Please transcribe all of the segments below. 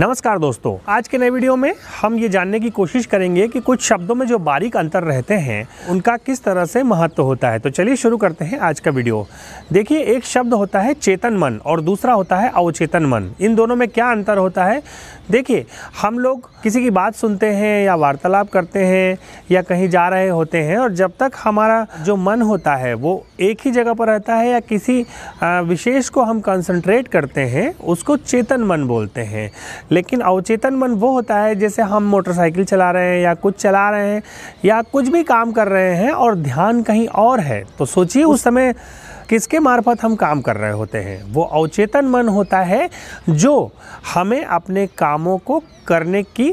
नमस्कार दोस्तों आज के नए वीडियो में हम ये जानने की कोशिश करेंगे कि कुछ शब्दों में जो बारीक अंतर रहते हैं उनका किस तरह से महत्व होता है तो चलिए शुरू करते हैं आज का वीडियो देखिए एक शब्द होता है चेतन मन और दूसरा होता है अवचेतन मन इन दोनों में क्या अंतर होता है देखिए हम लोग किसी की बात सुनते हैं या वार्तालाप करते हैं या कहीं जा रहे होते हैं और जब तक हमारा जो मन होता है वो एक ही जगह पर रहता है या किसी विशेष को हम कंसंट्रेट करते हैं उसको चेतन मन बोलते हैं लेकिन अवचेतन मन वो होता है जैसे हम मोटरसाइकिल चला रहे हैं या कुछ चला रहे हैं या कुछ भी काम कर रहे हैं और ध्यान कहीं और है तो सोचिए उस समय किसके मार्फत हम काम कर रहे होते हैं वो अवचेतन मन होता है जो हमें अपने कामों को करने की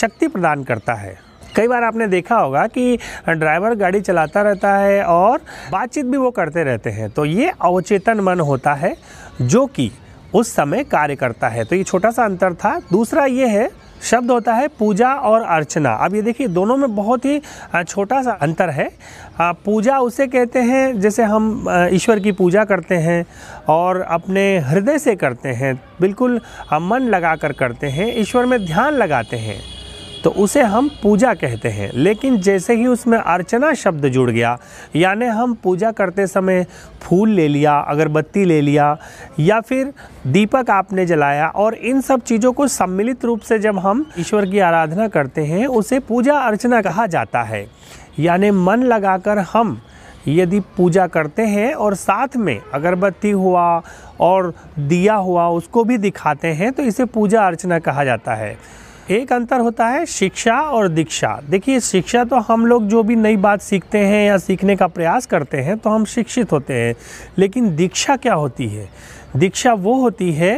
शक्ति प्रदान करता है कई बार आपने देखा होगा कि ड्राइवर गाड़ी चलाता रहता है और बातचीत भी वो करते रहते हैं तो ये अवचेतन मन होता है जो कि उस समय कार्य करता है तो ये छोटा सा अंतर था दूसरा ये है शब्द होता है पूजा और अर्चना अब ये देखिए दोनों में बहुत ही छोटा सा अंतर है पूजा उसे कहते हैं जैसे हम ईश्वर की पूजा करते हैं और अपने हृदय से करते हैं बिल्कुल मन लगा कर करते हैं ईश्वर में ध्यान लगाते हैं तो उसे हम पूजा कहते हैं लेकिन जैसे ही उसमें अर्चना शब्द जुड़ गया यानी हम पूजा करते समय फूल ले लिया अगरबत्ती ले लिया या फिर दीपक आपने जलाया और इन सब चीज़ों को सम्मिलित रूप से जब हम ईश्वर की आराधना करते हैं उसे पूजा अर्चना कहा जाता है यानी मन लगाकर हम यदि पूजा करते हैं और साथ में अगरबत्ती हुआ और दिया हुआ उसको भी दिखाते हैं तो इसे पूजा अर्चना कहा जाता है एक अंतर होता है शिक्षा और दीक्षा देखिए शिक्षा तो हम लोग जो भी नई बात सीखते हैं या सीखने का प्रयास करते हैं तो हम शिक्षित होते हैं लेकिन दीक्षा क्या होती है दीक्षा वो होती है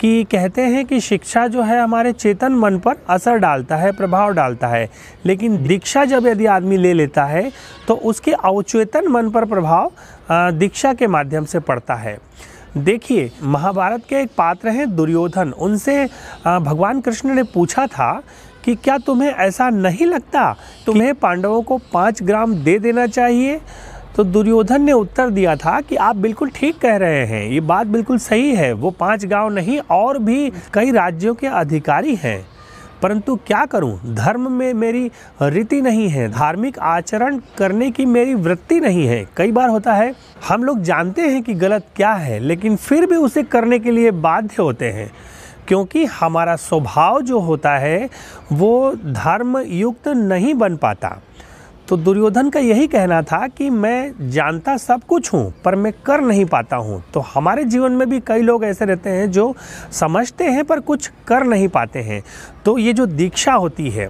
कि कहते हैं कि शिक्षा जो है हमारे चेतन मन पर असर डालता है प्रभाव डालता है लेकिन दीक्षा जब यदि आदमी ले लेता है तो उसके अवचेतन मन पर प्रभाव दीक्षा के माध्यम से पड़ता है देखिए महाभारत के एक पात्र हैं दुर्योधन उनसे भगवान कृष्ण ने पूछा था कि क्या तुम्हें ऐसा नहीं लगता तुम्हें पांडवों को पाँच ग्राम दे देना चाहिए तो दुर्योधन ने उत्तर दिया था कि आप बिल्कुल ठीक कह रहे हैं ये बात बिल्कुल सही है वो पांच गांव नहीं और भी कई राज्यों के अधिकारी हैं परंतु क्या करूं धर्म में मेरी रीति नहीं है धार्मिक आचरण करने की मेरी वृत्ति नहीं है कई बार होता है हम लोग जानते हैं कि गलत क्या है लेकिन फिर भी उसे करने के लिए बाध्य होते हैं क्योंकि हमारा स्वभाव जो होता है वो धर्म युक्त नहीं बन पाता तो दुर्योधन का यही कहना था कि मैं जानता सब कुछ हूँ पर मैं कर नहीं पाता हूँ तो हमारे जीवन में भी कई लोग ऐसे रहते हैं जो समझते हैं पर कुछ कर नहीं पाते हैं तो ये जो दीक्षा होती है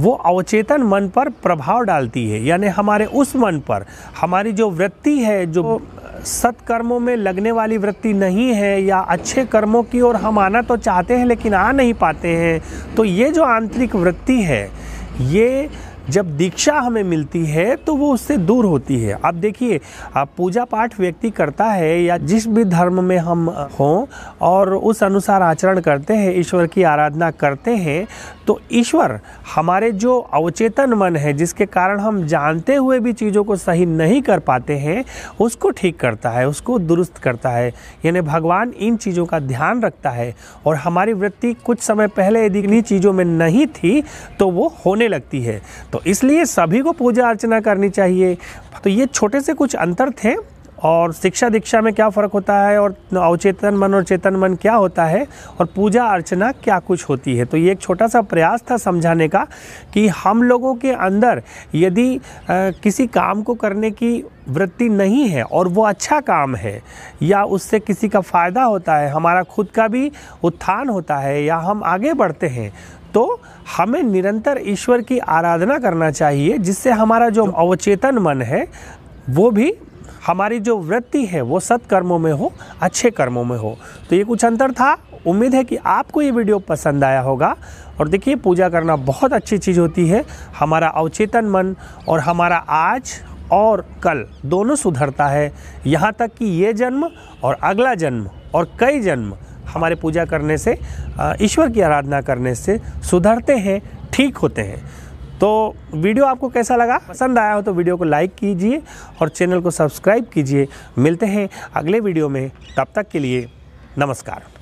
वो अवचेतन मन पर प्रभाव डालती है यानी हमारे उस मन पर हमारी जो वृत्ति है जो तो सत्कर्मों में लगने वाली वृत्ति नहीं है या अच्छे कर्मों की ओर हम आना तो चाहते हैं लेकिन आ नहीं पाते हैं तो ये जो आंतरिक वृत्ति है ये जब दीक्षा हमें मिलती है तो वो उससे दूर होती है आप देखिए आप पूजा पाठ व्यक्ति करता है या जिस भी धर्म में हम हों और उस अनुसार आचरण करते हैं ईश्वर की आराधना करते हैं तो ईश्वर हमारे जो अवचेतन मन है जिसके कारण हम जानते हुए भी चीज़ों को सही नहीं कर पाते हैं उसको ठीक करता है उसको दुरुस्त करता है यानी भगवान इन चीज़ों का ध्यान रखता है और हमारी वृत्ति कुछ समय पहले यदि इन्हीं चीज़ों में नहीं थी तो वो होने लगती है तो तो इसलिए सभी को पूजा अर्चना करनी चाहिए तो ये छोटे से कुछ अंतर थे और शिक्षा दीक्षा में क्या फ़र्क होता है और अवचेतन मन और चेतन मन क्या होता है और पूजा अर्चना क्या कुछ होती है तो ये एक छोटा सा प्रयास था समझाने का कि हम लोगों के अंदर यदि आ, किसी काम को करने की वृत्ति नहीं है और वो अच्छा काम है या उससे किसी का फ़ायदा होता है हमारा खुद का भी उत्थान होता है या हम आगे बढ़ते हैं तो हमें निरंतर ईश्वर की आराधना करना चाहिए जिससे हमारा जो अवचेतन मन है वो भी हमारी जो वृत्ति है वो सत्कर्मों में हो अच्छे कर्मों में हो तो ये कुछ अंतर था उम्मीद है कि आपको ये वीडियो पसंद आया होगा और देखिए पूजा करना बहुत अच्छी चीज़ होती है हमारा अवचेतन मन और हमारा आज और कल दोनों सुधरता है यहाँ तक कि ये जन्म और अगला जन्म और कई जन्म हमारे पूजा करने से ईश्वर की आराधना करने से सुधरते हैं ठीक होते हैं तो वीडियो आपको कैसा लगा पसंद आया हो तो वीडियो को लाइक कीजिए और चैनल को सब्सक्राइब कीजिए मिलते हैं अगले वीडियो में तब तक के लिए नमस्कार